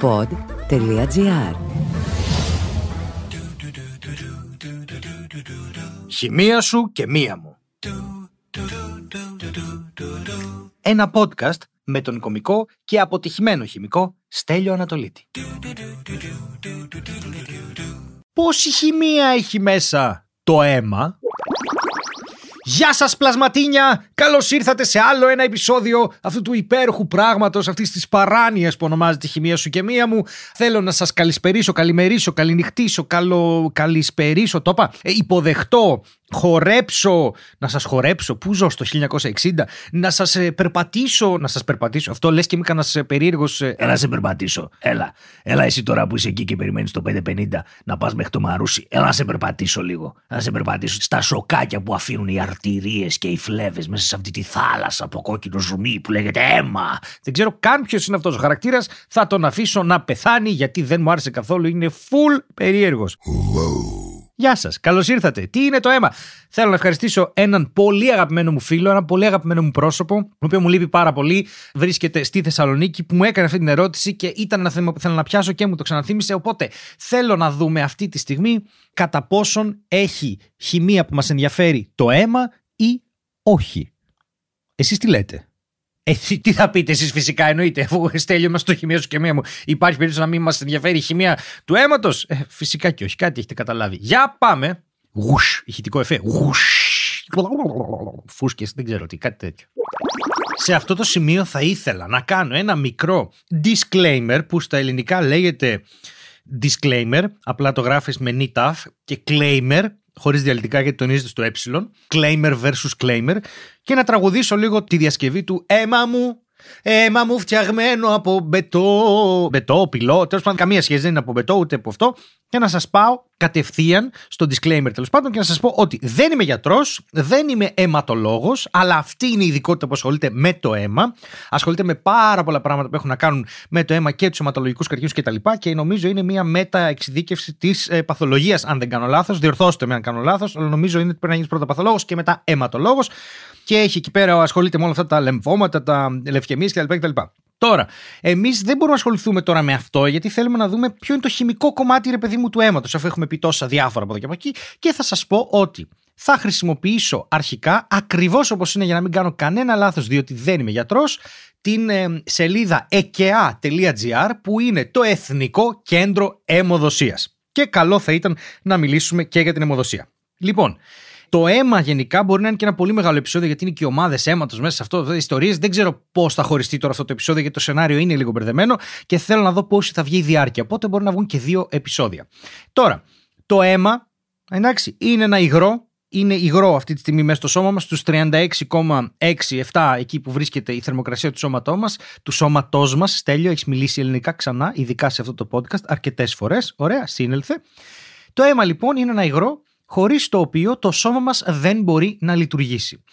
pod.gr Χημεία σου και μία μου Ένα podcast με τον κομικό και αποτυχημένο χημικό Στέλιο Ανατολίτη Πόση χημεία έχει μέσα το αίμα Γεια σας πλασματίνια! Καλώς ήρθατε σε άλλο ένα επεισόδιο αυτού του υπέροχου πράγματος, αυτής της παράνοιας που ονομάζεται χημεία σου και μία μου. Θέλω να σας καλησπερίσω, καλημερίσω, καληνυχτήσω, καλο... καλησπερίσω, το είπα, ε, υποδεχτώ χορέψω, να σας χορέψω, πού ζω στο 1960, να σας ε, περπατήσω, να σας περπατήσω. Αυτό λες και είμαι κανένας ε, περίεργος. Ε, έλα σε περπατήσω, έλα. Έλα εσύ τώρα που είσαι εκεί και περιμένεις το 5.50 να πας μέχρι το Μαρούσι. Έλα να σε περπατήσω λίγο, να σε περπατήσω στα σοκάκια που αφήνουν οι αρτηρίες και οι φλέβες μέσα σε αυτή τη θάλασσα από κόκκινο ζουμί που λέγεται αίμα. Δεν ξέρω καν ποιος είναι αυτός ο χαρακτήρας, θα τον αφήσω να πεθάνει γιατί δεν μου άρεσε καθόλου, είναι full περίεργος. Wow. Γεια σας, καλώς ήρθατε. Τι είναι το αίμα. Θέλω να ευχαριστήσω έναν πολύ αγαπημένο μου φίλο, ένα πολύ αγαπημένο μου πρόσωπο, που οποίο μου λείπει πάρα πολύ. Βρίσκεται στη Θεσσαλονίκη, που μου έκανε αυτή την ερώτηση και ήταν ένα θέμα που θέλω να πιάσω και μου το ξαναθύμισε. Οπότε θέλω να δούμε αυτή τη στιγμή κατά πόσον έχει χημεία που μας ενδιαφέρει το αίμα ή όχι. Εσείς τι λέτε. Εσύ τι θα πείτε εσείς φυσικά, εννοείται. Αφού στέλνει μας το χημείο σου και μία μου, υπάρχει περίπτωση να μην μας ενδιαφέρει η χημεία του αίματος. Ε, φυσικά και όχι, κάτι έχετε καταλάβει. Για πάμε. Γουσ, ηχητικό εφέ. Γουσ. Φούσκες, δεν ξέρω τι, κάτι τέτοιο. Σε αυτό το σημείο θα ήθελα να κάνω ένα μικρό disclaimer που στα ελληνικά λέγεται disclaimer, απλά το γράφεις με νιταφ και claimer χωρίς διαλυτικά γιατί τονίζεται στο ε, claimer versus claimer και να τραγουδήσω λίγο τη διασκευή του «Έμα μου, Έμα μου φτιαγμένο από μπετό. Μπετό, πυλό. Τέλος πάντων, καμία σχέση δεν είναι από μπετό ούτε από αυτό. Και να σας πάω κατευθείαν στο disclaimer τέλος πάντων και να σας πω ότι δεν είμαι γιατρός, δεν είμαι αιματολόγος, αλλά αυτή είναι η ειδικότητα που ασχολείται με το αίμα. Ασχολείται με πάρα πολλά πράγματα που έχουν να κάνουν με το αίμα και τους αιματολογικούς καρκίνους κτλ. Και, νομίζω είναι μια μεταεξειδίκευση της ε, παθολογίας, αν δεν κάνω λάθος. Διορθώστε με αν κάνω λάθος, αλλά νομίζω είναι ότι πρέπει να γίνεις πρώτα παθολόγο και μετά αιματολόγος και έχει εκεί πέρα ασχολείται με όλα αυτά τα λεμβώματα τα λευκαιμίε κτλ. Τώρα, εμείς δεν μπορούμε να ασχοληθούμε τώρα με αυτό, γιατί θέλουμε να δούμε ποιο είναι το χημικό κομμάτι, ρε παιδί μου, του αίματος, αφού έχουμε πει τόσα διάφορα από εδώ και από εκεί. Και θα σας πω ότι θα χρησιμοποιήσω αρχικά, ακριβώς όπως είναι για να μην κάνω κανένα λάθος, διότι δεν είμαι γιατρός, την ε, σελίδα ekea.gr που είναι το Εθνικό Κέντρο Αιμοδοσίας. Και καλό θα ήταν να μιλήσουμε και για την αιμοδοσία. Λοιπόν, το αίμα γενικά μπορεί να είναι και ένα πολύ μεγάλο επεισόδιο γιατί είναι και ομάδες αίματος μέσα σε αυτό, Δηλαδή, ιστορίες. Δεν ξέρω πώς θα χωριστεί τώρα αυτό το επεισόδιο γιατί το σενάριο είναι λίγο μπερδεμένο και θέλω να δω πόση θα βγει η διάρκεια. Οπότε μπορεί να βγουν και δύο επεισόδια. Τώρα, το αίμα, εντάξει, είναι ένα υγρό είναι υγρό αυτή τη στιγμή μέσα στο σώμα μας στους 36,67 εκεί που βρίσκεται η θερμοκρασία του σώματός μας του σώματός μας, Στέλιο Έχεις μιλήσει ελληνικά ξανά ειδικά σε αυτό το podcast αρκετές φορές, ωραία, σύνελθε το αίμα λοιπόν είναι ένα υγρό χωρίς το οποίο το σώμα μας δεν μπορεί να λειτουργήσει.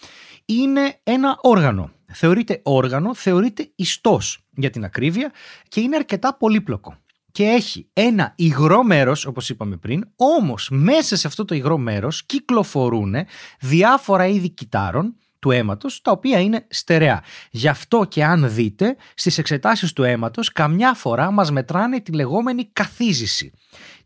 Είναι ένα όργανο. Θεωρείται όργανο, θεωρείται ιστός για την ακρίβεια και είναι αρκετά πολύπλοκο. Και έχει ένα υγρό μέρος, όπως είπαμε πριν, όμως μέσα σε αυτό το υγρό μέρος κυκλοφορούν διάφορα είδη κυτάρων, του αίματος, τα οποία είναι στερεά. Γι' αυτό και αν δείτε, στις εξετάσεις του αίματος, καμιά φορά μας μετράνε τη λεγόμενη καθίζηση.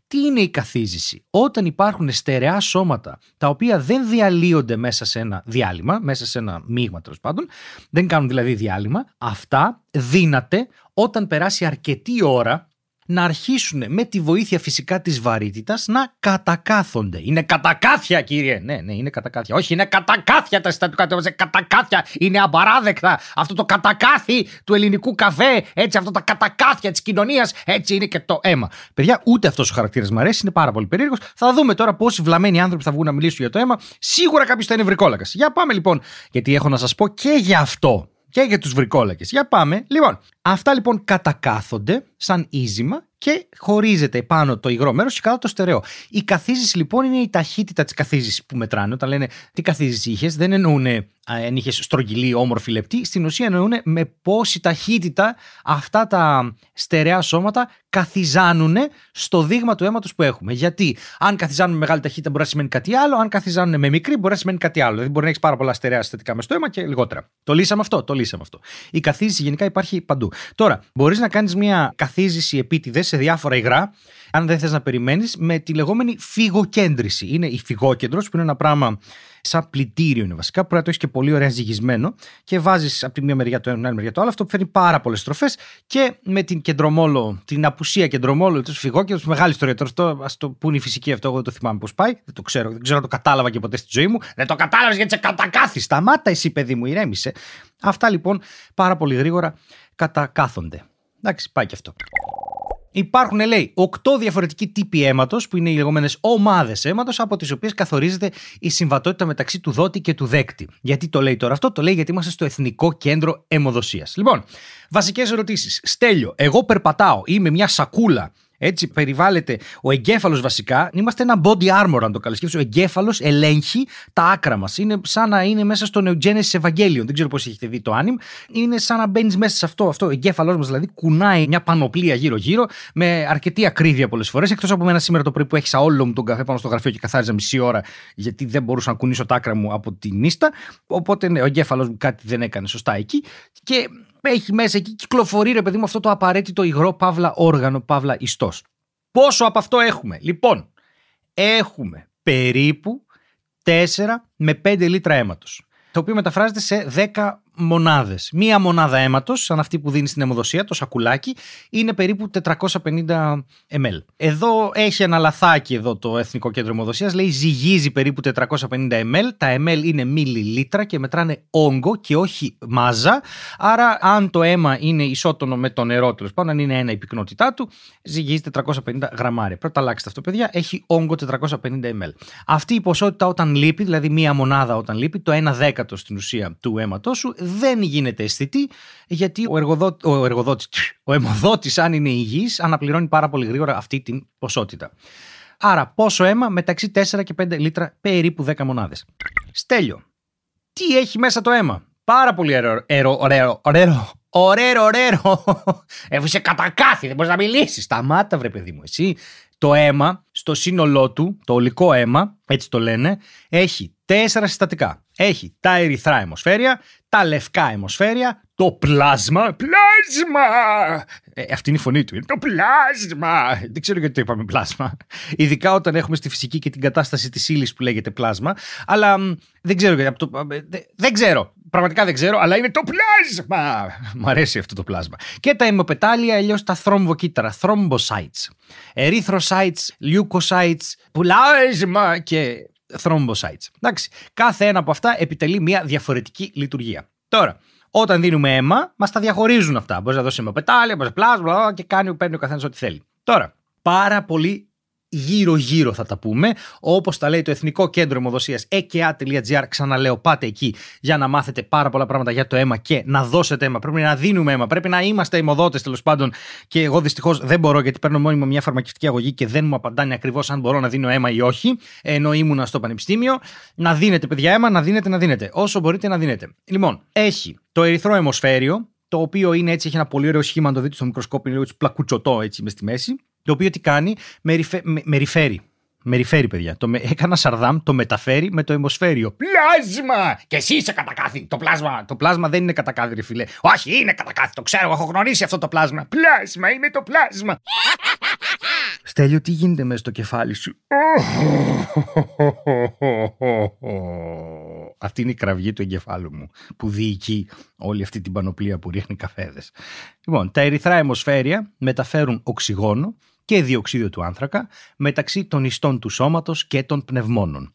Τι είναι η καθίζηση. Όταν υπάρχουν στερεά σώματα τα οποία δεν διαλύονται μέσα σε ένα διάλειμμα, μέσα σε ένα μείγμα τέλος πάντων, δεν κάνουν δηλαδή διάλειμμα, αυτά δύναται όταν περάσει αρκετή ώρα να αρχίσουν με τη βοήθεια φυσικά της βαρύτητας να κατακάθονται. Είναι κατακάθια, κύριε! Ναι, ναι, είναι κατακάθια. Όχι, είναι κατακάθια τα συστατικά του καφέ. Κατακάθια! Είναι απαράδεκτα! Αυτό το κατακάθι του ελληνικού καφέ, έτσι, αυτό τα κατακάθια της κοινωνίας, έτσι είναι και το αίμα. Παιδιά, ούτε αυτός ο χαρακτήρας μου αρέσει, είναι πάρα πολύ περίεργος. Θα δούμε τώρα πόσοι βλαμμένοι άνθρωποι θα βγουν να μιλήσουν για το αίμα. Σίγουρα κάποιος θα είναι βρικόλακας. Για πάμε λοιπόν, γιατί έχω να σας πω και για αυτό και για τους βρικόλακες. Για πάμε. Λοιπόν, αυτά λοιπόν κατακάθονται σαν ίζημα και χωρίζεται πάνω το υγρό μέρος και κάτω το στερεό. η καθίζηση λοιπόν είναι η ταχύτητα της καθίζησης που μετράνε. Όταν λένε τι καθίζηση είχες, δεν εννοούν αν είχες στρογγυλή, όμορφη, λεπτή. Στην ουσία εννοούν με πόση ταχύτητα αυτά τα στερεά σώματα καθιζάνουν στο δείγμα του αίματος που έχουμε. Γιατί αν καθιζάνουν με μεγάλη ταχύτητα μπορεί να σημαίνει κάτι άλλο, αν καθιζάνουν με μικρή μπορεί να σημαίνει κάτι άλλο. Δηλαδή μπορεί να έχεις πάρα πολλά στερεά συστατικά μες στο αίμα και λιγότερα. Το λύσαμε αυτό, το λύσαμε αυτό. Η καθίζηση γενικά υπάρχει παντού. Τώρα, μπορείς να κάνεις μια καθίζεις οι επίτηδες σε διάφορα υγρά, αν δεν θες να περιμένεις, με τη λεγόμενη φυγοκέντρηση. Είναι η φυγόκεντρος, που είναι ένα πράγμα σαν πλητήριο είναι βασικά. Πρέπει να το έχεις και πολύ ωραία ζυγισμένο και βάζεις από τη μία μεριά το ένα, την άλλη μεριά το άλλο. Αυτό φέρνει πάρα πολλές στροφές και με την κεντρομόλο, την απουσία κεντρομόλο, του φυγόκεντρου, μεγάλη ιστορία. Τώρα αυτό, ας το πούνε η φυσική αυτό, εγώ δεν το θυμάμαι πώς πάει. Δεν το ξέρω, δεν ξέρω το κατάλαβα και ποτέ στη ζωή μου. Δεν το κατάλαβες γιατί σε κατακάθι. Σταμάτα εσύ, παιδί μου, ηρέμησε. Αυτά λοιπόν πάρα πολύ γρήγορα κατακάθονται. Εντάξει, πάει και αυτό. Υπάρχουν, λέει, 8 διαφορετικοί τύποι αίματος, που είναι οι λεγόμενες ομάδες αίματος, από τις οποίες καθορίζεται η συμβατότητα μεταξύ του δότη και του δέκτη. Γιατί το λέει τώρα αυτό, το λέει γιατί είμαστε στο Εθνικό Κέντρο Αιμοδοσίας. Λοιπόν, βασικές ερωτήσεις. Στέλιο, εγώ περπατάω, είμαι μια σακούλα έτσι περιβάλλεται ο εγκέφαλος βασικά. Είμαστε ένα body armor, αν το καλεσκέψει. Ο εγκέφαλος ελέγχει τα άκρα μας. Είναι σαν να είναι μέσα στο Neogenesis Evangelion. Δεν ξέρω πώς έχετε δει το άνιμ. Είναι σαν να μπαίνεις μέσα σε αυτό. αυτό. Ο εγκέφαλός μας δηλαδή κουνάει μια πανοπλία γύρω-γύρω με αρκετή ακρίβεια πολλές φορές. Εκτός από μένα σήμερα το πρωί που έχισα όλο μου τον καφέ πάνω στο γραφείο και καθάριζα μισή ώρα γιατί δεν μπορούσα να κουνήσω τα άκρα μου από την νύστα. Οπότε ναι, ο εγκέφαλο μου κάτι δεν έκανε σωστά εκεί. Και έχει μέσα εκεί, κυκλοφορεί ρε παιδί μου αυτό το απαραίτητο υγρό παύλα όργανο, παύλα ιστός. Πόσο από αυτό έχουμε. Λοιπόν, έχουμε περίπου 4 με 5 λίτρα αίματος. το οποίο μεταφράζεται σε 10 μονάδες. Μία μονάδα αίματος, σαν αυτή που δίνει στην αιμοδοσία, το σακουλάκι, είναι περίπου 450 ml. Εδώ έχει ένα λαθάκι εδώ το Εθνικό Κέντρο Αιμοδοσίας, λέει ζυγίζει περίπου 450 ml. Τα ml είναι μιλιλίτρα και μετράνε όγκο και όχι μάζα. Άρα, αν το αίμα είναι ισότονο με το νερό, τέλος πάντων, αν είναι ένα η πυκνότητά του, ζυγίζει 450 γραμμάρια. Πρώτα να αλλάξετε αυτό, παιδιά. Έχει όγκο 450 ml. Αυτή η ποσότητα όταν λείπει, δηλαδή μία μονάδα όταν λείπει, το 1 δέκατο στην ουσία του αίματός σου, δεν γίνεται αισθητή, γιατί ο, εργοδότη, ο εργοδότης, ο αιμοδότης αν είναι υγιής, αναπληρώνει πάρα πολύ γρήγορα αυτή την ποσότητα. Άρα πόσο αίμα μεταξύ 4 και 5 λίτρα περίπου 10 μονάδες. Στέλιο, τι έχει μέσα το αίμα. Πάρα πολύ ωραίο, ωραίο, ωραίο, ωραίο, ωραίο. είσαι κατακάθι, δεν μπορείς να μιλήσεις. Σταμάτα βρε παιδί μου, εσύ. Το αίμα, στο σύνολό του, το ολικό αίμα, έτσι το λένε, έχει τέσσερα συστατικά. Έχει τα ερυθρά αιμοσφαίρια, τα λευκά αιμοσφαίρια, το πλάσμα. Πλάσμα! Ε, αυτή είναι η φωνή του. Είναι το πλάσμα! Δεν ξέρω γιατί το είπαμε πλάσμα. Ειδικά όταν έχουμε στη φυσική και την κατάσταση της ύλης που λέγεται πλάσμα. Αλλά δεν ξέρω γιατί. Το... Ε, δεν ξέρω. Πραγματικά δεν ξέρω, αλλά είναι το πλάσμα! Μ' αρέσει αυτό το πλάσμα. Και τα αιμοπετάλια, αλλιώς τα θρόμβοκύτταρα, Θρομποσάιτ. Ερυθροσάιτ, λιούκοσάιτ, πλάσμα και thrombocytes. Εντάξει, κάθε ένα από αυτά επιτελεί μια διαφορετική λειτουργία. Τώρα, όταν δίνουμε αίμα, μας τα διαχωρίζουν αυτά. Μπορείς να δώσεις αίμα πετάλια, μπορείς να πλάσμα και κάνει, παίρνει ο καθένας ό,τι θέλει. Τώρα, πάρα πολύ γύρω-γύρω θα τα πούμε. Όπως τα λέει το Εθνικό Κέντρο εμοδοσία ekea.gr, ξαναλέω πάτε εκεί για να μάθετε πάρα πολλά πράγματα για το αίμα και να δώσετε αίμα. Πρέπει να δίνουμε αίμα, πρέπει να είμαστε αιμοδότες τέλος πάντων και εγώ δυστυχώς δεν μπορώ γιατί παίρνω μόνιμο μια φαρμακευτική αγωγή και δεν μου απαντάνε ακριβώς, αν μπορώ να δίνω αίμα ή όχι, ενώ ήμουνα στο πανεπιστήμιο. Να δίνετε παιδιά αίμα, να δίνετε, να δίνετε. Όσο μπορείτε να δίνετε. Λοιπόν, έχει το ερυθρό αιμοσφαίριο, το οποίο είναι έτσι, έχει ένα πολύ ωραίο σχήμα, το δείτε στο μικροσκόπιο, λίγο έτσι μες στη μέση. Το οποίο τι κάνει, με, μεριφέρει, με, παιδιά. Το με, έκανα σαρδάμ, το μεταφέρει με το αιμοσφαίριο. Πλάσμα! Και εσύ είσαι κατακάθι. Το πλάσμα. Το πλάσμα δεν είναι κατακάθι, φιλέ. Όχι, είναι κατακάθι. Το ξέρω, έχω γνωρίσει αυτό το πλάσμα. Πλάσμα, είναι το πλάσμα. Στέλιο, τι γίνεται μέσα στο κεφάλι σου. αυτή είναι η κραυγή του εγκεφάλου μου που διοικεί όλη αυτή την πανοπλία που ρίχνει καφέδες. Λοιπόν, τα ερυθρά αιμοσφαίρια μεταφέρουν οξυγόνο και διοξίδιο του άνθρακα μεταξύ των ιστών του σώματος και των πνευμόνων.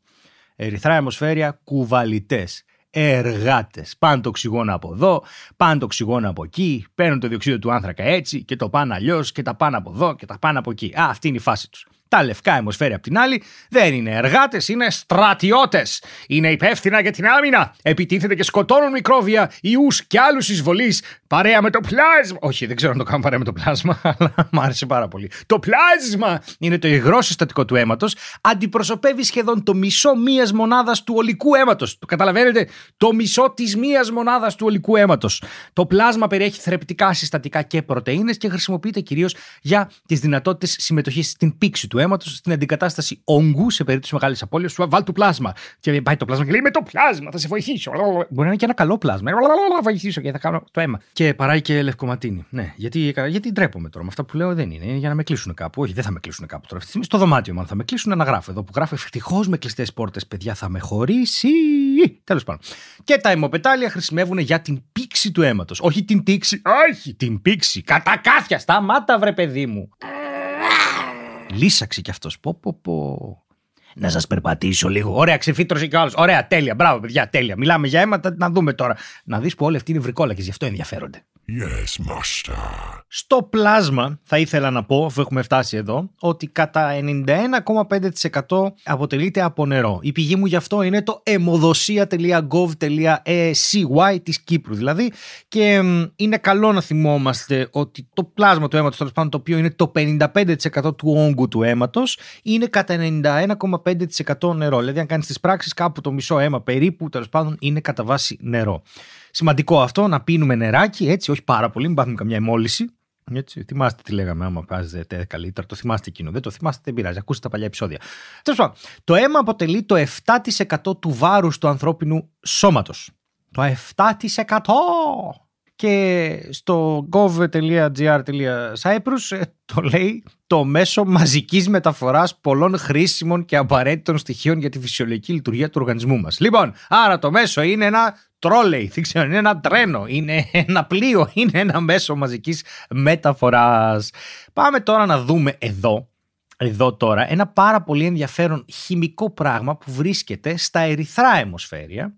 Ερυθρά αιμοσφαίρια, κουβαλιτές, εργάτες. Πάνε το οξυγόνο από εδώ, πάνε το οξυγόνο από εκεί, παίρνουν το διοξίδιο του άνθρακα έτσι και το πάνε αλλιώς και τα πάνε από εδώ και τα πάνε από εκεί. Α, αυτή είναι η φάση τους τα λευκά αιμοσφαίρια απ' την άλλη, δεν είναι εργάτες, είναι στρατιώτες. Είναι υπεύθυνα για την άμυνα. Επιτίθεται και σκοτώνουν μικρόβια, ιούς και άλλους εισβολή παρέα με το πλάσμα. Όχι, δεν ξέρω αν το κάνω παρέα με το πλάσμα, αλλά μου άρεσε πάρα πολύ. Το πλάσμα είναι το υγρό συστατικό του αίματος. Αντιπροσωπεύει σχεδόν το μισό μίας μονάδας του ολικού αίματος. Το καταλαβαίνετε, το μισό της μίας μονάδας του ολικού αίματος. Το πλάσμα περιέχει θρεπτικά συστατικά και πρωτενε και χρησιμοποιείται κυρίως για τις δυνατότητες συμμετοχής στην πήξη του αίματο στην αντικατάσταση όγκου σε περίπτωση μεγάλης απώλειας. Σου βάλει το πλάσμα. Και πάει το πλάσμα και λέει Με το πλάσμα, θα σε βοηθήσω. Μπορεί να είναι και ένα καλό πλάσμα. Θα βοηθήσω και θα κάνω το αίμα. Και παράει και λευκοματίνη. Ναι, γιατί, γιατί ντρέπομαι τώρα. Με αυτά που λέω δεν είναι. είναι για να με κλείσουν κάπου. Όχι, δεν θα με κλείσουν κάπου τώρα. Αυτή τη στιγμή στο δωμάτιο, μάλλον θα με κλείσουν να γράφω. Εδώ που γράφω ευτυχώς με κλειστές πόρτες, παιδιά θα με χωρίσει. Τέλος πάντων. Και τα αιμοπετάλια χρησιμεύουν για την πήξη του αίματος. Όχι την τήξη, όχι την πήξη. Κατά κάθια, μάτα βρε παιδί μου. Ε, Λύσαξε κι αυτός. Πω, πω, πω. Να σας περπατήσω λίγο. Ωραία, ξεφύτρωσε κι άλλος. Ωραία, τέλεια. Μπράβο, παιδιά, τέλεια. Μιλάμε για αίματα, να δούμε τώρα. Να δεις που όλοι αυτοί είναι βρικόλακες, γι' αυτό ενδιαφέρονται. Yes, master. Στο πλάσμα θα ήθελα να πω, αφού έχουμε φτάσει εδώ, ότι κατά 91,5% αποτελείται από νερό. Η πηγή μου γι' αυτό είναι το αιμοδοσία.gov.cy της Κύπρου δηλαδή και είναι καλό να θυμόμαστε ότι το πλάσμα του αίματος, τέλος το οποίο είναι το 55% του όγκου του αίματος είναι κατά 91,5% νερό. Δηλαδή αν κάνεις τις πράξεις κάπου το μισό αίμα περίπου τέλος πάντων είναι κατά βάση νερό. Σημαντικό αυτό να πίνουμε νεράκι, έτσι, όχι πάρα πολύ, μην πάθουμε καμιά εμόλυση. Έτσι, θυμάστε τι λέγαμε, άμα βγάζετε καλύτερα, το θυμάστε εκείνο. Δεν το θυμάστε, δεν πειράζει. Ακούστε τα παλιά επεισόδια. Τέλος πάντων, το αίμα αποτελεί το 7% του βάρους του ανθρώπινου σώματος. Το 7%! Και στο gov.gr.cyprus ε, το λέει το μέσο μαζικής μεταφοράς πολλών χρήσιμων και απαραίτητων στοιχείων για τη φυσιολογική λειτουργία του οργανισμού μας. Λοιπόν, άρα το μέσο είναι ένα τρόλεϊ, δεν ξέρω, είναι ένα τρένο, είναι ένα πλοίο, είναι ένα μέσο μαζικής μεταφοράς. Πάμε τώρα να δούμε εδώ εδώ τώρα ένα πάρα πολύ ενδιαφέρον χημικό πράγμα που βρίσκεται στα ερυθρά αιμοσφαίρια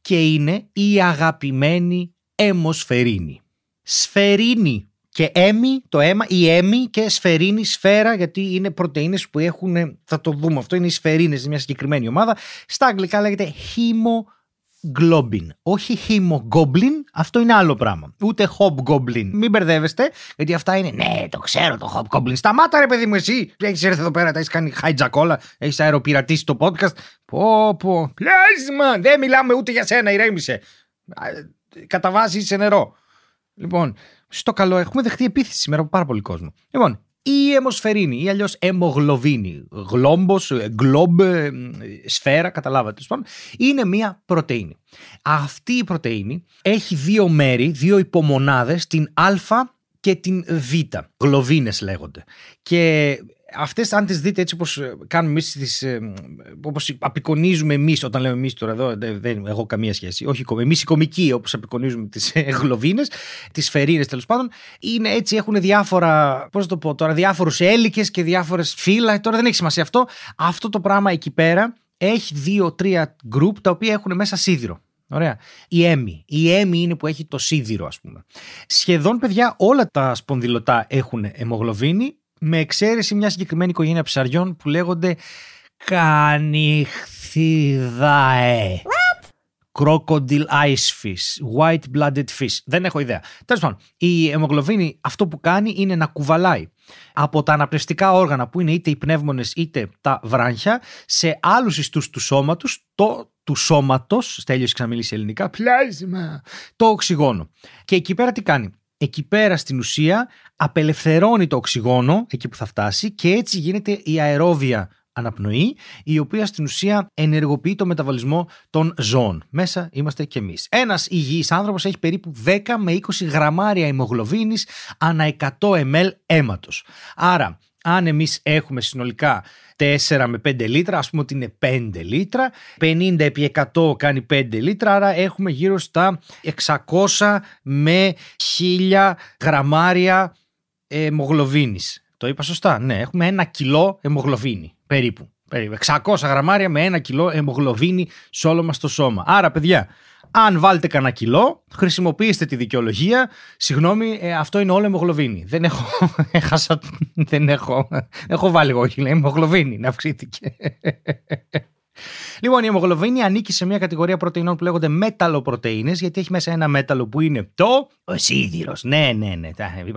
και είναι η αγαπημένη αιμοσφαιρίνη. Σφαιρίνη και έμι, το αίμα, η έμι και σφαιρίνη σφαίρα, γιατί είναι πρωτενε που έχουν. Ε, θα το δούμε αυτό, είναι οι σφαιρίνες μια συγκεκριμένη ομάδα. Στα αγγλικά λέγεται hemoglobin. Όχι hemoglobin, αυτό είναι άλλο πράγμα. Ούτε hobgoblin. Μην μπερδεύεστε, γιατί αυτά είναι. Ναι, το ξέρω το hobgoblin. Σταμάτα, ρε παιδί μου, εσύ. Έχεις έρθει εδώ πέρα, τα έχεις κάνει hijack όλα. Έχεις αεροπειρατήσει το podcast. Πω, πω. Πλάσμα, δεν μιλάμε ούτε για σένα, ηρέμησε. Κατά βάση είσαι νερό. Λοιπόν, στο καλό, έχουμε δεχτεί επίθεση σήμερα από πάρα πολύ κόσμο. Λοιπόν, η αιμοσφαιρίνη ή αλλιώς αιμογλοβίνη, γλόμπος, ε, γκλόμπ, ε, σφαίρα, καταλάβατε. Είναι μια πρωτενη. Αυτή η πρωτενη έχει δύο μέρη, δύο υπομονάδες, την α και την β. Γλωβίνες λέγονται. Και αυτές, αν τις δείτε έτσι όπως ε, κάνουμε εμείς, ε, όπως απεικονίζουμε εμείς, όταν λέμε εμείς τώρα εδώ, ε, δεν έχω καμία σχέση. Όχι, εμείς οι κομικοί, όπως απεικονίζουμε τις εγλωβίνε, τι σφαιρίνε τέλος πάντων, είναι έτσι, έχουν διάφορα, πώς το πω τώρα, διάφορους έλικες και διάφορες φύλλα. Τώρα δεν έχει σημασία αυτό. Αυτό το πράγμα εκεί πέρα έχει δύο-τρία γκρουπ τα οποία έχουν μέσα σίδηρο. Ωραία. Η έμι. Η έμι είναι που έχει το σίδηρο, ας πούμε. Σχεδόν, παιδιά, όλα τα σπονδυλωτά έχουν αιμογλωβίνη με εξαίρεση μια συγκεκριμένη οικογένεια ψαριών που λέγονται Κανιχθιδάε. Crocodile ice fish, white blooded fish. Δεν έχω ιδέα. Τέλος πάντων, η αιμογλωβίνη αυτό που κάνει είναι να κουβαλάει από τα αναπνευστικά όργανα που είναι είτε οι πνεύμονες είτε τα βράχια σε άλλους ιστου του σώματος. το του σώματος τέλειωσε ξαναμιλήσει ελληνικά, πλάσμα, το οξυγόνο. Και εκεί πέρα τι κάνει εκεί πέρα στην ουσία απελευθερώνει το οξυγόνο εκεί που θα φτάσει και έτσι γίνεται η αερόβια αναπνοή, η οποία στην ουσία ενεργοποιεί το μεταβολισμό των ζώων. Μέσα είμαστε κι εμείς ένας υγιής άνθρωπος έχει περίπου 10 με 20 γραμμάρια ημογλωβίνης ανά 100 ml αίματος Άρα, αν εμείς έχουμε συνολικά 4 με 5 λίτρα, ας πούμε ότι είναι 5 λίτρα, 50 επί 100 κάνει 5 λίτρα, άρα έχουμε γύρω στα 600 με 1000 γραμμάρια ε, αιμογλωβίνης. Το είπα σωστά, ναι, έχουμε ένα κιλό αιμογλωβίνη περίπου. 600 γραμμάρια με ένα κιλό αιμογλωβίνη σε όλο μας το σώμα. Άρα παιδιά, αν βάλετε κανένα κιλό, χρησιμοποιήστε τη δικαιολογία. Συγγνώμη, ε, αυτό είναι όλο αιμογλωβίνη. Δεν έχω. Έχασα. Δεν έχω. Έχω βάλει εγώ λέει, αιμογλωβίνη να αυξήθηκε. Λοιπόν, η αιμογλωβίνη ανήκει σε μια κατηγορία πρωτεϊνών που λέγονται μεταλλοπρωτενε, γιατί έχει μέσα ένα μέταλλο που είναι το. Ο σίδηρος. Ναι, ναι, ναι.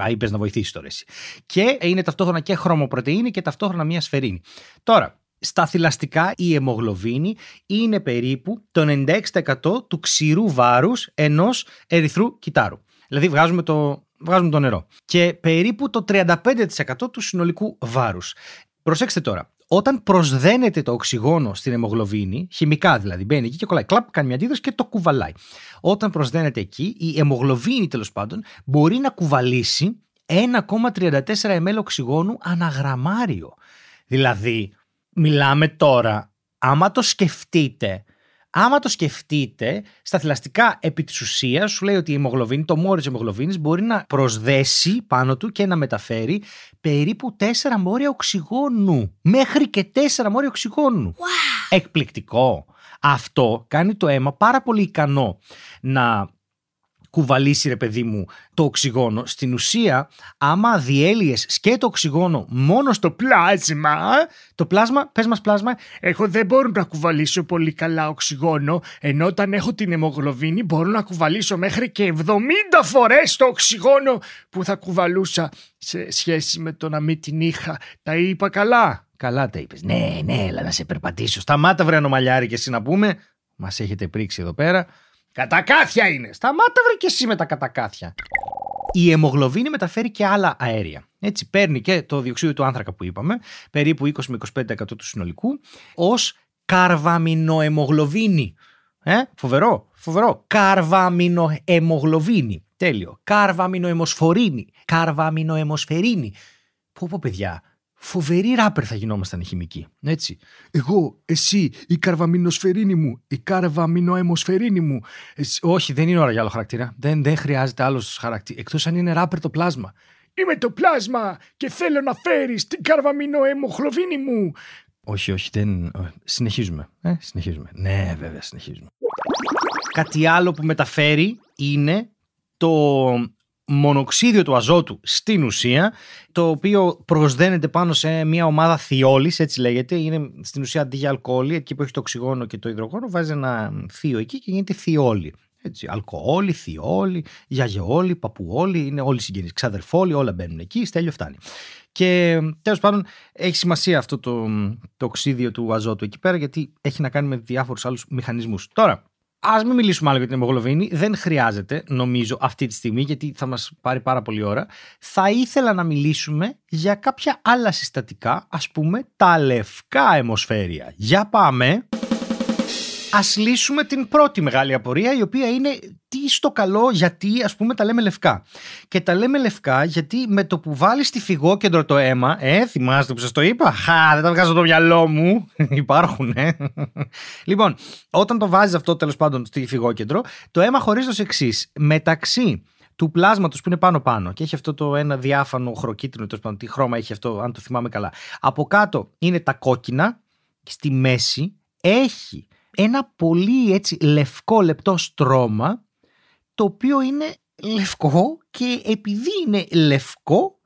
Είπες να βοηθήσεις τώρα εσύ. Και είναι ταυτόχρονα και χρωμοπρωτενη και ταυτόχρονα μια σφαιρίνη. Τώρα, στα θηλαστικά η αιμογλωβίνη είναι περίπου το 96% του ξηρού βάρους ενός ερυθρού κυτάρου. Δηλαδή βγάζουμε το, βγάζουμε το νερό. Και περίπου το 35% του συνολικού βάρους. Προσέξτε τώρα, όταν προσδένεται το οξυγόνο στην αιμογλωβίνη, χημικά δηλαδή, μπαίνει εκεί και κολλάει. Κλαπ, κάνει μια αντίδραση και το κουβαλάει. Όταν προσδένεται εκεί, η αιμογλωβίνη τέλος πάντων μπορεί να κουβαλήσει 1,34 ml οξυγόνου αναγραμμάριο. Δηλαδή, μιλάμε τώρα, άμα το σκεφτείτε, άμα το σκεφτείτε, στα θηλαστικά επί της ουσίας σου λέει ότι η αιμογλωβίνη, το μόριο της αιμογλωβίνης μπορεί να προσδέσει πάνω του και να μεταφέρει περίπου 4 μόρια οξυγόνου. Μέχρι και 4 μόρια οξυγόνου. Wow. Εκπληκτικό. Αυτό κάνει το αίμα πάρα πολύ ικανό να κουβαλήσει ρε παιδί μου το οξυγόνο. Στην ουσία, άμα διέλυες και το οξυγόνο μόνο στο πλάσμα, το πλάσμα, πες μας πλάσμα, εγώ δεν μπορώ να κουβαλήσω πολύ καλά οξυγόνο, ενώ όταν έχω την αιμογλωβίνη μπορώ να κουβαλήσω μέχρι και 70 φορές το οξυγόνο που θα κουβαλούσα σε σχέση με το να μην την είχα. Τα είπα καλά. Καλά τα είπες. Ναι, ναι, έλα να σε περπατήσω. Σταμάτα, βρε μαλλιάρι και εσύ να πούμε. Μας έχετε πρίξει εδώ πέρα. Κατακάθια είναι. Σταμάτα βρε και εσύ με τα κατακάθια. Η αιμογλωβίνη μεταφέρει και άλλα αέρια. Έτσι, παίρνει και το διοξείδιο του άνθρακα που είπαμε, περίπου 20 με 25% του συνολικού, ως καρβαμινοαιμογλωβίνη. Ε, φοβερό, φοβερό. Καρβαμινοαιμογλωβίνη. Τέλειο. Καρβαμινοαιμοσφορίνη. Καρβαμινοαιμοσφαιρίνη. Πω πω παιδιά, Φοβερή ράπερ θα γινόμασταν οι χημικοί. Έτσι. Εγώ, εσύ, η καρβαμινοσφαιρίνη μου, η καρβαμινοαιμοσφαιρίνη μου. όχι, δεν είναι ώρα για άλλο χαρακτήρα. Δεν, δεν χρειάζεται άλλος χαρακτήρα. Εκτός αν είναι ράπερ το πλάσμα. Είμαι το πλάσμα και θέλω να φέρεις την καρβαμινοαιμοχλωβίνη μου. Όχι, όχι, δεν. Συνεχίζουμε. Ε, συνεχίζουμε. Ναι, βέβαια, συνεχίζουμε. Κάτι άλλο που μεταφέρει είναι το μονοξίδιο του αζότου στην ουσία, το οποίο προσδένεται πάνω σε μια ομάδα θιόλης, έτσι λέγεται. Είναι στην ουσία αντί για αλκοόλη, εκεί που έχει το οξυγόνο και το υδρογόνο, βάζει ένα θείο εκεί και γίνεται θειόλη Έτσι, αλκοόλη, θειόλη, γιαγεόλη, παπουόλη, είναι όλοι συγγενείς, ξαδερφόλοι, όλα μπαίνουν εκεί, στέλιο φτάνει. Και τέλος πάντων έχει σημασία αυτό το, το οξύδιο του αζότου εκεί πέρα γιατί έχει να κάνει με διάφορους άλλους μηχανισμούς. Τώρα, Ας μην μιλήσουμε άλλο για την αιμογλωβίνη Δεν χρειάζεται, νομίζω, αυτή τη στιγμή, γιατί θα μας πάρει πάρα πολύ ώρα. Θα ήθελα να μιλήσουμε για κάποια άλλα συστατικά, ας πούμε, τα λευκά αιμοσφαίρια. Για πάμε. Ας λύσουμε την πρώτη μεγάλη απορία, η οποία είναι τι στο καλό, γιατί ας πούμε τα λέμε λευκά. Και τα λέμε λευκά γιατί με το που βάλεις στη φυγόκεντρο το αίμα, ε, θυμάστε που σας το είπα. Χα, δεν τα βγάζω το μυαλό μου. Υπάρχουν, ε. Λοιπόν, όταν το βάζεις αυτό τέλος πάντων στη φυγόκεντρο, το αίμα χωρίζεται ως εξής. Μεταξύ του πλάσματος που είναι πάνω-πάνω και έχει αυτό το ένα διάφανο χροκίτρινο, τέλος πάντων, τι χρώμα έχει αυτό, αν το θυμάμαι καλά. Από κάτω είναι τα κόκκινα, στη μέση έχει ένα πολύ έτσι λευκό λεπτό στρώμα το οποίο είναι λευκό και επειδή είναι λευκό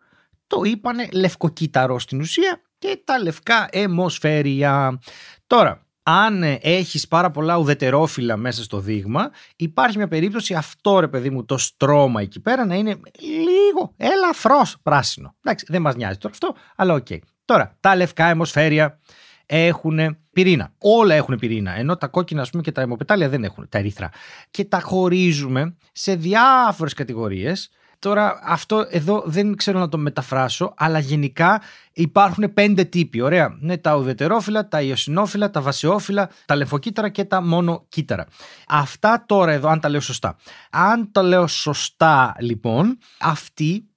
το είπανε λευκοκύτταρο στην ουσία και τα λευκά αιμοσφαίρια. Τώρα, αν έχεις πάρα πολλά ουδετερόφυλλα μέσα στο δείγμα, υπάρχει μια περίπτωση αυτό ρε παιδί μου το στρώμα εκεί πέρα να είναι λίγο ελαφρώς πράσινο. Εντάξει, δεν μας νοιάζει τώρα αυτό, αλλά οκ. Τώρα, τα λευκά αιμοσφαίρια έχουν πυρήνα. Όλα έχουν πυρήνα. Ενώ τα κόκκινα ας πούμε, και τα αιμοπετάλια δεν έχουν, τα ερυθρά. Και τα χωρίζουμε σε διάφορες κατηγορίες. Τώρα αυτό εδώ δεν ξέρω να το μεταφράσω, αλλά γενικά υπάρχουν πέντε τύποι. Ωραία. Ναι, τα ουδετερόφυλλα, τα ιωσινόφυλλα, τα βασιόφυλλα, τα λεφοκύτταρα και τα μόνο Αυτά τώρα εδώ, αν τα λέω σωστά. Αν τα λέω σωστά, λοιπόν, αυτοί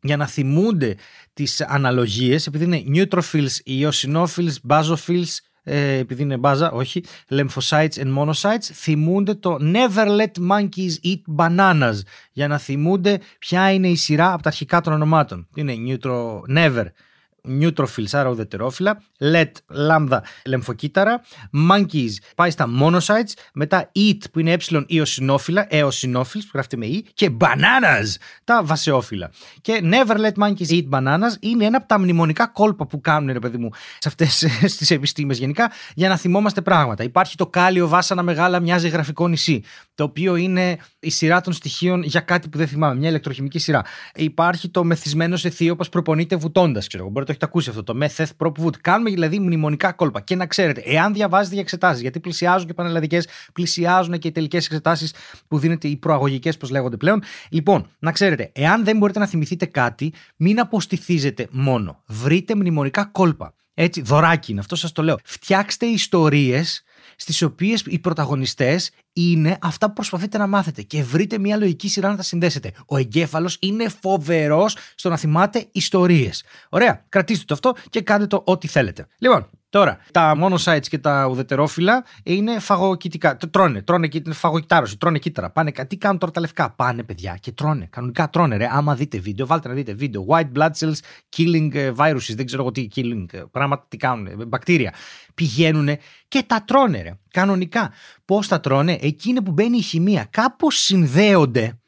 για να θυμούνται τις αναλογίες επειδή είναι neutrophils, eosinophils, basophils, ε, επειδή είναι μπάζα, όχι, lymphocytes and monocytes, θυμούνται το Never Let Monkeys Eat Bananas για να θυμούνται ποια είναι η σειρά από τα αρχικά των ονομάτων. Είναι neutro, never, neutrophils, άρα ουδετερόφυλλα, let, λάμδα λεμφοκύτταρα, monkeys πάει στα monocytes, μετά eat που είναι ε ή eosinophils, ε που γράφεται με e, και bananas, τα βασεόφυλλα. Και never let monkeys eat bananas είναι ένα από τα μνημονικά κόλπα που κάνουν, ρε παιδί μου, σε αυτές τι επιστήμες γενικά, για να θυμόμαστε πράγματα. Υπάρχει το κάλιο βάσανα μεγάλα, μοιάζει γραφικό νησί, το οποίο είναι η σειρά των στοιχείων για κάτι που δεν θυμάμαι, μια ηλεκτροχημική σειρά. Υπάρχει το μεθυσμένο όπω προπονείται βουτώντας, ξέρω εγώ. Μπορεί να το έχετε ακούσει αυτό το Method Prop Κάνουμε δηλαδή μνημονικά κόλπα. Και να ξέρετε, εάν διαβάζετε για εξετάσεις, γιατί πλησιάζουν και οι πανελλαδικές, πλησιάζουν και οι τελικές εξετάσεις που δίνεται οι προαγωγικές, όπω λέγονται πλέον. Λοιπόν, να ξέρετε, εάν δεν μπορείτε να θυμηθείτε κάτι, μην αποστηθίζετε μόνο. Βρείτε μνημονικά κόλπα. Έτσι, δωράκι είναι αυτό, σας το λέω. Φτιάξτε ιστορίες στις οποίες οι πρωταγωνιστές είναι αυτά που προσπαθείτε να μάθετε. Και βρείτε μια λογική σειρά να τα συνδέσετε. Ο εγκέφαλος είναι φοβερός στο να θυμάται ιστορίες. Ωραία, κρατήστε το αυτό και κάντε το ό,τι θέλετε. Λοιπόν, Τώρα, τα monocytes και τα ουδετερόφυλλα είναι φαγοκητικά. Τρώνε, τρώνε φαγοκυτάρωση, τρώνε κύτταρα. Πάνε κάτι, κάνουν τώρα τα λευκά. Πάνε παιδιά και τρώνε. Κανονικά τρώνε, ρε. Άμα δείτε βίντεο, βάλτε να δείτε βίντεο. White blood cells killing ε, viruses, δεν ξέρω εγώ τι killing ε, πράγματα, τι κάνουν, μπακτήρια. Ε, Πηγαίνουν και τα τρώνε, ρε. Κανονικά. Πώς τα τρώνε, εκεί είναι που μπαίνει η χημεία. Κάπως συνδέονται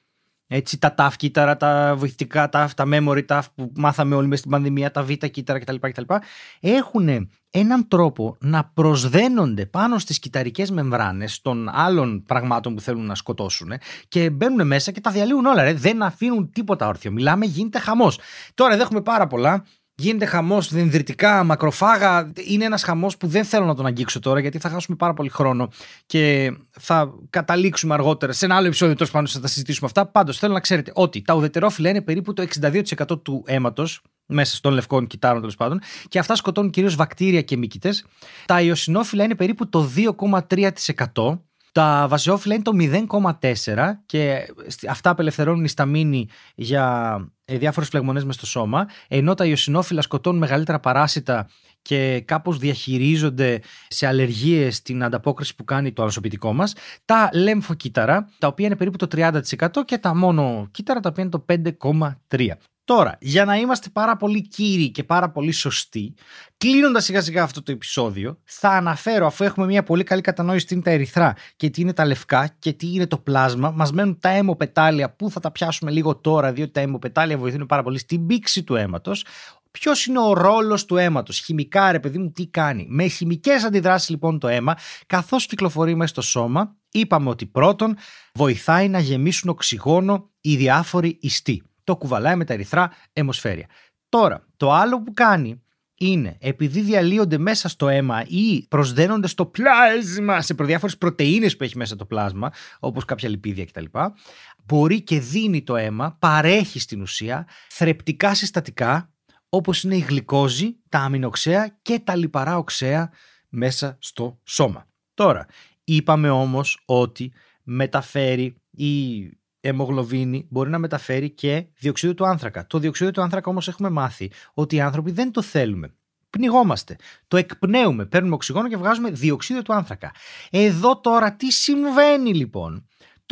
έτσι, τα τάφ κύτταρα, τα βοηθητικά τάφ, τα memory τάφ που μάθαμε όλοι μέσα στην πανδημία, τα β' κύτταρα κτλ. κτλ έχουν έναν τρόπο να προσδένονται πάνω στις κυταρικές μεμβράνες των άλλων πραγμάτων που θέλουν να σκοτώσουν και μπαίνουν μέσα και τα διαλύουν όλα. Δεν αφήνουν τίποτα όρθιο. Μιλάμε, γίνεται χαμός. Τώρα δεν έχουμε πάρα πολλά γίνεται χαμός δενδρητικά, μακροφάγα. Είναι ένας χαμός που δεν θέλω να τον αγγίξω τώρα γιατί θα χάσουμε πάρα πολύ χρόνο και θα καταλήξουμε αργότερα σε ένα άλλο επεισόδιο τέλος πάντων θα τα συζητήσουμε αυτά. Πάντως θέλω να ξέρετε ότι τα ουδετερόφυλλα είναι περίπου το 62% του αίματος μέσα στον λευκών κοιτάρων τέλος πάντων, και αυτά σκοτώνουν κυρίως βακτήρια και μύκητες. Τα ιωσινόφιλα είναι περίπου το 2,3%. Τα βασιόφυλλα είναι το 0,4 και αυτά απελευθερώνουν ισταμίνη για ε, διάφορες φλεγμονές μες στο σώμα, ενώ τα ιωσινόφυλλα σκοτώνουν μεγαλύτερα παράσιτα και κάπως διαχειρίζονται σε αλλεργίες την ανταπόκριση που κάνει το ανοσοποιητικό μας. Τα λέμφοκύτταρα, τα οποία είναι περίπου το 30% και τα μόνο κύτταρα, τα οποία είναι το 5,3%. Τώρα, για να είμαστε πάρα πολύ κύριοι και πάρα πολύ σωστοί, κλείνοντας σιγά σιγά αυτό το επεισόδιο, θα αναφέρω, αφού έχουμε μια πολύ καλή κατανόηση τι είναι τα ερυθρά και τι είναι τα λευκά και τι είναι το πλάσμα, μας μένουν τα αιμοπετάλια που θα τα πιάσουμε λίγο τώρα, διότι τα αιμοπετάλια βοηθούν πάρα πολύ στην πήξη του αίματος. Ποιος είναι ο ρόλος του αίματος, χημικά, ρε παιδί μου, τι κάνει. Με χημικές αντιδράσεις λοιπόν το αίμα, καθώς κυκλοφορεί μέσα στο σώμα, είπαμε ότι πρώτον βοηθάει να γεμίσουν οξυγόνο οι διάφοροι ιστοί. Το κουβαλάει με τα ερυθρά αιμοσφαίρια. Τώρα, το άλλο που κάνει είναι επειδή διαλύονται μέσα στο αίμα ή προσδένονται στο πλάσμα σε προδιάφορες πρωτεΐνες που έχει μέσα το πλάσμα, όπως κάποια λιπίδια κτλ. Μπορεί και δίνει το αίμα, παρέχει στην ουσία θρεπτικά συστατικά όπως είναι η γλυκόζη, τα αμινοξέα και τα λιπαρά οξέα μέσα στο σώμα. Τώρα, είπαμε όμως ότι μεταφέρει ή αιμογλωβίνη μπορεί να μεταφέρει και διοξείδιο του άνθρακα. Το διοξείδιο του άνθρακα όμως έχουμε μάθει ότι οι άνθρωποι δεν το θέλουμε. Πνιγόμαστε. Το εκπνέουμε. Παίρνουμε οξυγόνο και βγάζουμε διοξείδιο του άνθρακα. Εδώ τώρα τι συμβαίνει λοιπόν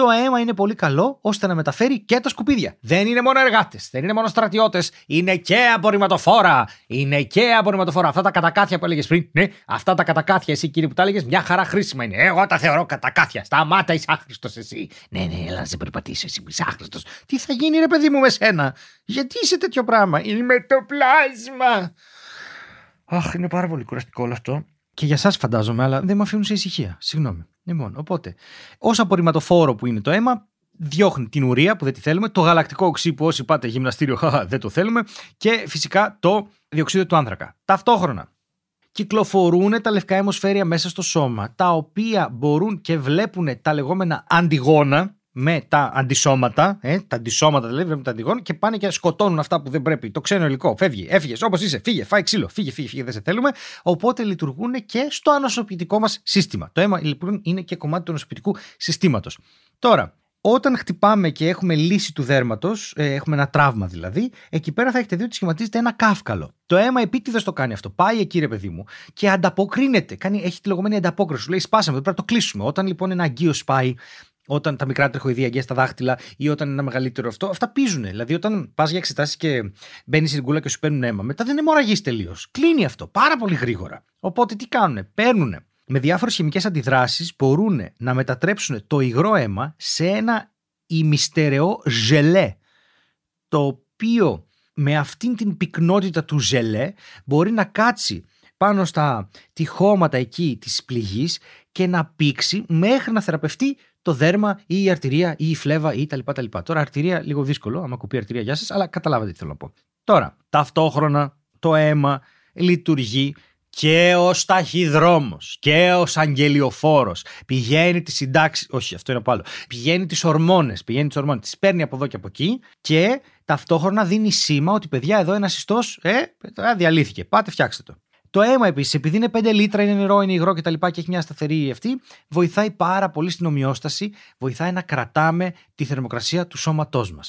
το αίμα είναι πολύ καλό ώστε να μεταφέρει και τα σκουπίδια. Δεν είναι μόνο εργάτες, δεν είναι μόνο στρατιώτες, είναι και απορριμματοφόρα. Είναι και απορριμματοφόρα. Αυτά τα κατακάθια που έλεγες πριν, ναι, αυτά τα κατακάθια εσύ κύριε που τα έλεγες, μια χαρά χρήσιμα είναι. Εγώ τα θεωρώ κατακάθια. Σταμάτα, είσαι άχρηστος εσύ. Ναι, ναι, έλα να σε περπατήσεις, εσύ είσαι άχρηστος. Τι θα γίνει, ρε παιδί μου, με σένα. Γιατί είσαι τέτοιο πράγμα. Είμαι το πλάσμα. Αχ, είναι πάρα πολύ κουραστικό όλο αυτό. Και για εσά φαντάζομαι, αλλά δεν με αφήνουν σε ησυχία. Συγγνώμη. Λοιπόν, οπότε, ως απορριμματοφόρο που είναι το αίμα, διώχνει την ουρία που δεν τη θέλουμε, το γαλακτικό οξύ που όσοι πάτε γυμναστήριο δεν το θέλουμε και φυσικά το διοξείδιο του άνθρακα. Ταυτόχρονα κυκλοφορούν τα λευκά αιμοσφαίρια μέσα στο σώμα, τα οποία μπορούν και βλέπουν τα λεγόμενα αντιγόνα, με τα αντισώματα, ε, τα αντισώματα δηλαδή, με τα αντιγόν και πάνε και σκοτώνουν αυτά που δεν πρέπει. Το ξένο υλικό φεύγει, έφυγες, όπως είσαι, φύγε, φάει ξύλο, φύγε, φύγε, φύγε, δεν σε θέλουμε. Οπότε λειτουργούν και στο ανοσοποιητικό μας σύστημα. Το αίμα λοιπόν είναι και κομμάτι του ανοσοποιητικού συστήματος. Τώρα, όταν χτυπάμε και έχουμε λύση του δέρματος, ε, έχουμε ένα τραύμα δηλαδή, εκεί πέρα θα έχετε δει ότι σχηματίζεται ένα κάφκαλο. Το αίμα επίτηδες το κάνει αυτό. Πάει εκεί, ρε παιδί μου, και ανταποκρίνεται. Κάνει, έχει τη λεγόμενη ανταπόκριση. λέει, σπάσαμε, πρέπει να το κλείσουμε. Όταν λοιπόν ένα αγκείο σπάει, όταν τα μικρά τριχοειδία στα δάχτυλα ή όταν είναι ένα μεγαλύτερο αυτό, αυτά πίζουν. Δηλαδή, όταν πας για εξετάσεις και μπαίνεις στην κούλα και σου παίρνουν αίμα, μετά δεν αιμορραγείς τελείως. Κλείνει αυτό πάρα πολύ γρήγορα. Οπότε τι κάνουν, παίρνουν με διάφορες χημικές αντιδράσεις μπορούν να μετατρέψουν το υγρό αίμα σε ένα ημιστερεό ζελέ. Το οποίο με αυτήν την πυκνότητα του ζελέ μπορεί να κάτσει πάνω στα τυχώματα εκεί της πληγής και να πήξει μέχρι να θεραπευτεί το δέρμα ή η αρτηρία ή η φλέβα ή τα, λοιπά τα λοιπά. Τώρα αρτηρία λίγο δύσκολο, άμα κουπεί αρτηρία γεια σας, αλλά καταλάβατε τι θέλω να πω. Τώρα, ταυτόχρονα το αίμα λειτουργεί και ως ταχυδρόμος και ως αγγελιοφόρος. Πηγαίνει τις συντάξεις. Όχι, αυτό είναι από άλλο. Πηγαίνει τις ορμόνες. Πηγαίνει τις ορμόνες. παίρνει από εδώ και από εκεί και ταυτόχρονα δίνει σήμα ότι παιδιά εδώ ένας ιστός ε, διαλύθηκε. Πάτε, φτιάξτε το. Το αίμα επίσης, επειδή είναι 5 λίτρα, είναι νερό, είναι υγρό κτλ. Και, και έχει μια σταθερή αυτή, e βοηθάει πάρα πολύ στην ομοιόσταση, βοηθάει να κρατάμε τη θερμοκρασία του σώματός μας.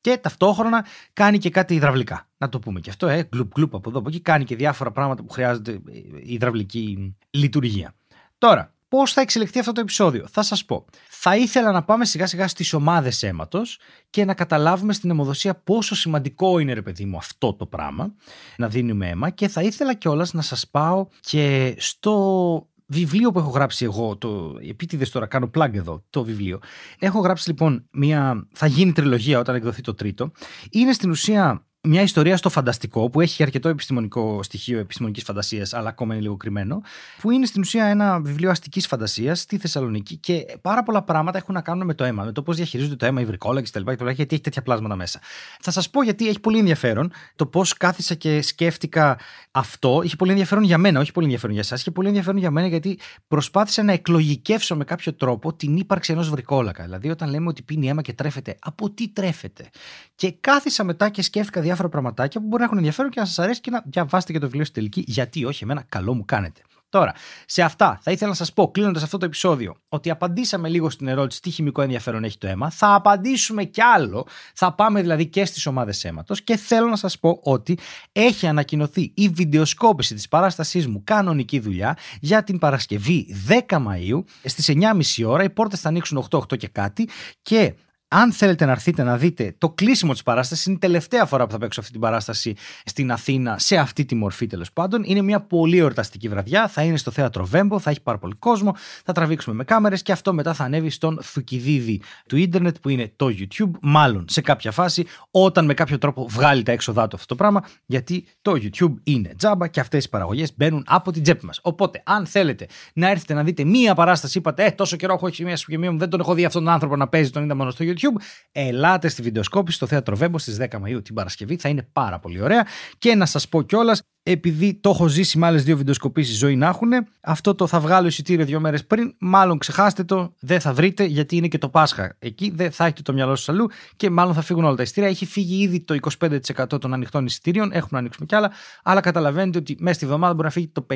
Και ταυτόχρονα κάνει και κάτι υδραυλικά. Να το πούμε και αυτό, ε, γκλουπ γκλουπ από εδώ από εκεί. Κάνει και διάφορα πράγματα που χρειάζονται ε, υδραυλική λειτουργία. Τώρα, Πώς θα εξελιχθεί αυτό το επεισόδιο, θα σας πω. Θα ήθελα να πάμε σιγά σιγά στις ομάδες αίματος και να καταλάβουμε στην αιμοδοσία πόσο σημαντικό είναι, ρε παιδί μου, αυτό το πράγμα, να δίνουμε αίμα. Και θα ήθελα κιόλας να σας πάω και στο βιβλίο που έχω γράψει εγώ, το επίτηδες τώρα κάνω plug εδώ, το βιβλίο. Έχω γράψει λοιπόν μια, θα γίνει τριλογία όταν εκδοθεί το τρίτο. Είναι στην ουσία μια ιστορία στο φανταστικό που έχει αρκετό επιστημονικό στοιχείο επιστημονικής φαντασίας, αλλά ακόμα είναι λίγο κρυμμένο. Που είναι στην ουσία ένα βιβλίο αστικής φαντασίας στη Θεσσαλονίκη και πάρα πολλά πράγματα έχουν να κάνουν με το αίμα, με το πώς διαχειρίζονται το αίμα, οι βρικόλακε κτλ. Γιατί έχει τέτοια πλάσματα μέσα. Θα σας πω γιατί έχει πολύ ενδιαφέρον το πώς κάθισα και σκέφτηκα αυτό. Είχε πολύ ενδιαφέρον για μένα, όχι πολύ ενδιαφέρον για εσάς. Είχε πολύ ενδιαφέρον για μένα γιατί προσπάθησα να εκλογικεύσω με κάποιο τρόπο την ύπαρξη ενός βρικόλακα. Δηλαδή, όταν λέμε ότι πίνει αίμα και τρέφεται, από τι τρέφεται. Και κάθισα μετά και σκέφτηκα διάφορα πραγματάκια που μπορεί να έχουν ενδιαφέρον και να σας αρέσει και να διαβάσετε και το βιβλίο στη τελική. Γιατί όχι, εμένα καλό μου κάνετε. Τώρα, σε αυτά θα ήθελα να σας πω, κλείνοντας αυτό το επεισόδιο, ότι απαντήσαμε λίγο στην ερώτηση τι χημικό ενδιαφέρον έχει το αίμα. Θα απαντήσουμε κι άλλο. Θα πάμε δηλαδή και στις ομάδες αίματος. Και θέλω να σας πω ότι έχει ανακοινωθεί η βιντεοσκόπηση της παράστασής μου κανονική δουλειά για την Παρασκευή 10 Μαου στι 9.30 ώρα. Οι πόρτες θα ανοίξουν 8, 8 και κάτι. Και αν θέλετε να έρθετε να δείτε το κλείσιμο της παράστασης, είναι η τελευταία φορά που θα παίξω αυτή την παράσταση στην Αθήνα, σε αυτή τη μορφή τέλος πάντων. Είναι μια πολύ εορταστική βραδιά. Θα είναι στο θέατρο Βέμπο, θα έχει πάρα πολύ κόσμο. Θα τραβήξουμε με κάμερες και αυτό μετά θα ανέβει στον Θουκυδίδη του ίντερνετ που είναι το YouTube. Μάλλον σε κάποια φάση, όταν με κάποιο τρόπο βγάλει τα έξοδά του αυτό το πράγμα, γιατί το YouTube είναι τζάμπα και αυτές οι παραγωγές μπαίνουν από την τσέπη μας. Οπότε, αν θέλετε να έρθετε να δείτε μία παράσταση, είπατε Ε, τόσο καιρό έχω έχει μία σου μία μου, δεν τον έχω δει αυτόν τον άνθρωπο να παίζει, τον είδα μόνο στο YouTube YouTube. Ελάτε στη βιντεοσκόπηση στο θέατρο Βέμπος στις 10 Μαου την Παρασκευή. Θα είναι πάρα πολύ ωραία. Και να σας πω κιόλας, επειδή το έχω ζήσει με άλλες δύο βιντεοσκοπήσεις ζωή να έχουν, αυτό το θα βγάλω εισιτήριο δύο μέρες πριν. Μάλλον ξεχάστε το, δεν θα βρείτε γιατί είναι και το Πάσχα. Εκεί δεν θα έχετε το μυαλό σας αλλού και μάλλον θα φύγουν όλα τα εισιτήρια. Έχει φύγει ήδη το 25% των ανοιχτών εισιτήριων, έχουμε να ανοίξουμε κι άλλα. Αλλά καταλαβαίνετε ότι μέσα στη βδομάδα μπορεί να φύγει το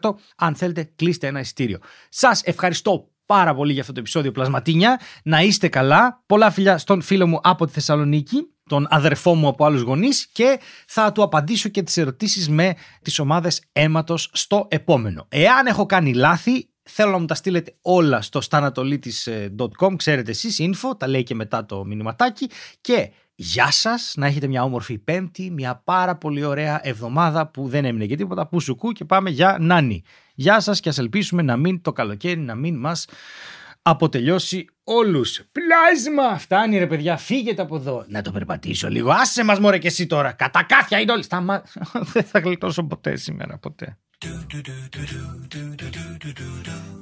50%. Αν θέλετε, κλείστε ένα εισιτήριο. Σας ευχαριστώ πάρα πολύ για αυτό το επεισόδιο Πλασματίνια. Να είστε καλά. Πολλά φιλιά στον φίλο μου από τη Θεσσαλονίκη, τον αδερφό μου από άλλους γονείς και θα του απαντήσω και τις ερωτήσεις με τις ομάδες αίματος στο επόμενο. Εάν έχω κάνει λάθη, θέλω να μου τα στείλετε όλα στο stanatolitis.com, ε, ξέρετε εσείς, info, τα λέει και μετά το μηνυματάκι και Γεια σας, να έχετε μια όμορφη Πέμπτη, μια πάρα πολύ ωραία εβδομάδα που δεν έμεινε και τίποτα. Που σου κού και πάμε για νάνι. Γεια σας και ας ελπίσουμε να μην το καλοκαίρι να μην μας αποτελειώσει όλους. Πλάσμα! Φτάνει ρε παιδιά, φύγετε από εδώ. Να το περπατήσω λίγο. Άσε μας μωρέ και εσύ τώρα. Κατά κάθια είναι όλοι. Σταμα... δεν θα γλιτώσω ποτέ σήμερα, ποτέ.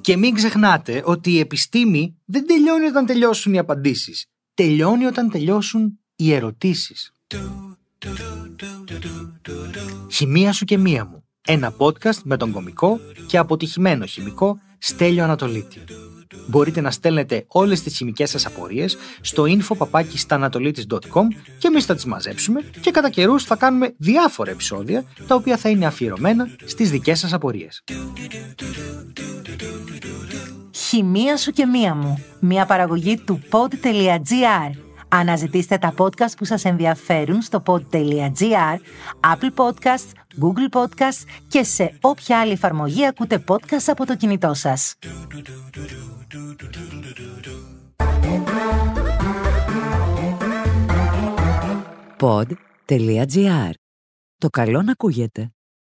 Και μην ξεχνάτε ότι η επιστήμη δεν τελειώνει όταν τελειώσουν οι απαντήσεις. Τελειώνει όταν τελειώσουν οι ερωτήσεις. Χημεία σου και μία μου. Ένα podcast με τον κομικό και αποτυχημένο χημικό Στέλιο Ανατολίτη. Μπορείτε να στέλνετε όλες τις χημικές σας απορίες στο info.papakistanatolitis.com και εμείς θα τις μαζέψουμε και κατά καιρούς θα κάνουμε διάφορα επεισόδια τα οποία θα είναι αφιερωμένα στις δικές σας απορίες. Χημεία σου και μία μου. Μια παραγωγή του pod.gr Αναζητήστε τα podcast που σας ενδιαφέρουν στο pod.gr, Apple Podcasts, Google Podcasts και σε όποια άλλη εφαρμογή ακούτε podcast από το κινητό σας. Pod.gr. Το καλό να ακούγεται.